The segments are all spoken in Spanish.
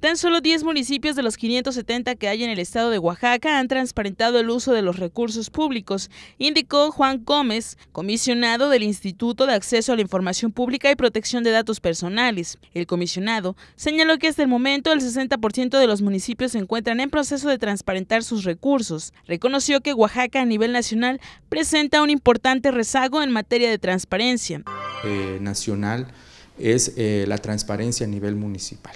Tan solo 10 municipios de los 570 que hay en el estado de Oaxaca han transparentado el uso de los recursos públicos, indicó Juan Gómez, comisionado del Instituto de Acceso a la Información Pública y Protección de Datos Personales. El comisionado señaló que hasta el momento el 60% de los municipios se encuentran en proceso de transparentar sus recursos. Reconoció que Oaxaca a nivel nacional presenta un importante rezago en materia de transparencia. Eh, nacional es eh, la transparencia a nivel municipal.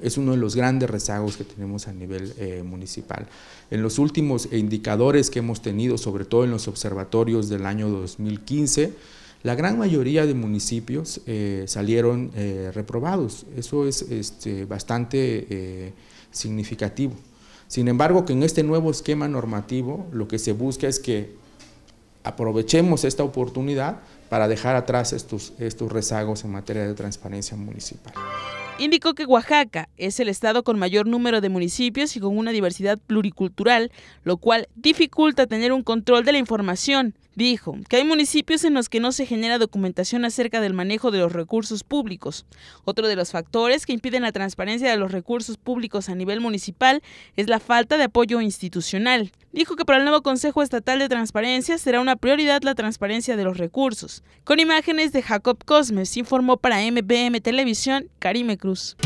Es uno de los grandes rezagos que tenemos a nivel eh, municipal. En los últimos indicadores que hemos tenido, sobre todo en los observatorios del año 2015, la gran mayoría de municipios eh, salieron eh, reprobados. Eso es este, bastante significativo. Sin embargo, que en este nuevo esquema normativo lo que se busca es que aprovechemos esta oportunidad para dejar atrás estos rezagos en materia de transparencia municipal. Indicó que Oaxaca es el estado con mayor número de municipios y con una diversidad pluricultural, lo cual dificulta tener un control de la información. Dijo que hay municipios en los que no se genera documentación acerca del manejo de los recursos públicos. Otro de los factores que impiden la transparencia de los recursos públicos a nivel municipal es la falta de apoyo institucional dijo que para el nuevo Consejo Estatal de Transparencia será una prioridad la transparencia de los recursos. Con imágenes de Jacob Cosmes, informó para MBM Televisión Karime Cruz.